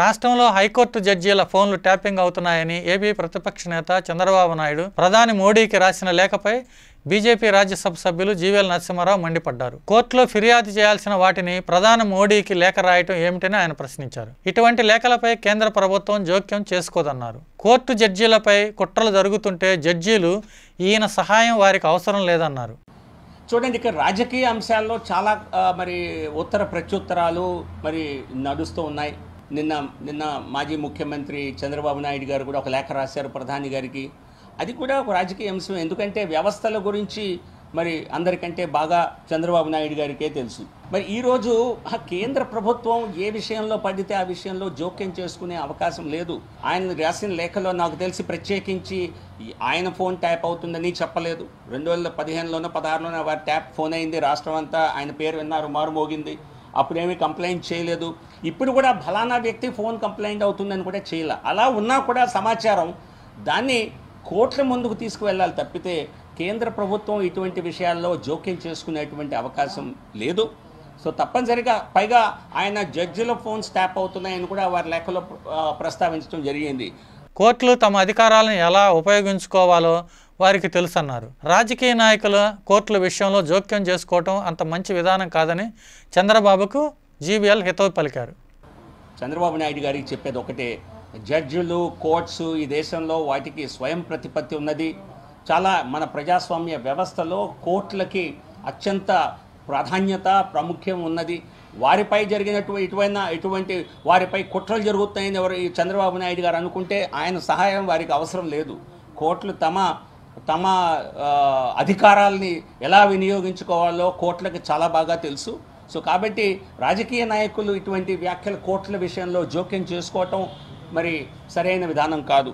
రాష్ట్రంలో హైకోర్టు జడ్జీల ఫోన్లు ట్యాపింగ్ అవుతున్నాయని ఏపీ ప్రతిపక్ష నేత చంద్రబాబు నాయుడు ప్రధాని మోడీకి రాసిన లేఖపై బీజేపీ రాజ్యసభ సభ్యులు జీవీఎల్ నరసింహారావు మండిపడ్డారు కోర్టులో ఫిర్యాదు చేయాల్సిన వాటిని ప్రధాని మోడీకి లేఖ రాయటం ఏమిటని ఆయన ప్రశ్నించారు ఇటువంటి లేఖలపై కేంద్ర ప్రభుత్వం జోక్యం చేసుకోదన్నారు కోర్టు జడ్జీలపై కుట్రలు జరుగుతుంటే జడ్జీలు ఈయన సహాయం వారికి అవసరం లేదన్నారు చూడండి ఇక్కడ రాజకీయ అంశాల్లో చాలా మరి ఉత్తర ప్రత్యుత్తరాలు మరి నడుస్తూ ఉన్నాయి నిన్న నిన్న మాజీ ముఖ్యమంత్రి చంద్రబాబు నాయుడు గారు కూడా ఒక లేఖ రాశారు ప్రధాని గారికి అది కూడా ఒక రాజకీయ అంశం ఎందుకంటే వ్యవస్థల గురించి మరి అందరికంటే బాగా చంద్రబాబు నాయుడు గారికే తెలుసు మరి ఈరోజు ఆ కేంద్ర ప్రభుత్వం ఏ విషయంలో పడితే ఆ విషయంలో జోక్యం చేసుకునే అవకాశం లేదు ఆయన రాసిన లేఖలో నాకు తెలిసి ప్రత్యేకించి ఆయన ఫోన్ ట్యాప్ అవుతుందని చెప్పలేదు రెండు వేల పదిహేనులోనో పదహారులోనో వారి ట్యాప్ ఫోన్ అయింది రాష్ట్రం అంతా ఆయన పేరు విన్నారు మారుమోగింది అప్పుడేమీ కంప్లైంట్ చేయలేదు ఇప్పుడు కూడా బలానా వ్యక్తి ఫోన్ కంప్లైంట్ అవుతుందని కూడా చేయలే అలా ఉన్నా కూడా సమాచారం దాన్ని కోట్ల ముందుకు తీసుకువెళ్ళాలి తప్పితే కేంద్ర ప్రభుత్వం ఇటువంటి విషయాల్లో జోక్యం చేసుకునేటువంటి అవకాశం లేదు సో తప్పనిసరిగా పైగా ఆయన జడ్జిల ఫోన్స్ ట్యాప్ అవుతున్నాయని కూడా వారి లేఖలో ప్రస్తావించడం జరిగింది కోర్టులు తమ అధికారాలను ఎలా ఉపయోగించుకోవాలో వారికి అన్నారు రాజకీయ నాయకుల కోర్టుల విషయంలో జోక్యం చేసుకోవటం అంత మంచి విధానం కాదని చంద్రబాబుకు జీవీఎల్ హితవు పలికారు చంద్రబాబు నాయుడు గారికి చెప్పేది ఒకటే జడ్జిలు కోర్ట్స్ ఈ దేశంలో వాటికి స్వయం ప్రతిపత్తి ఉన్నది చాలా మన ప్రజాస్వామ్య వ్యవస్థలో కోర్టులకి అత్యంత ప్రాధాన్యత ప్రాముఖ్యం ఉన్నది వారిపై జరిగినటువంటి ఇటువైన ఇటువంటి వారిపై కుట్రలు జరుగుతాయని ఎవరు చంద్రబాబు నాయుడు గారు అనుకుంటే ఆయన సహాయం వారికి అవసరం లేదు కోర్టులు తమ తమ అధికారాల్ని ఎలా వినియోగించుకోవాలో కోట్లకి చాలా బాగా తెలుసు సో కాబట్టి రాజకీయ నాయకులు ఇటువంటి వ్యాఖ్యలు కోట్ల విషయంలో జోక్యం చేసుకోవటం మరి సరైన విధానం కాదు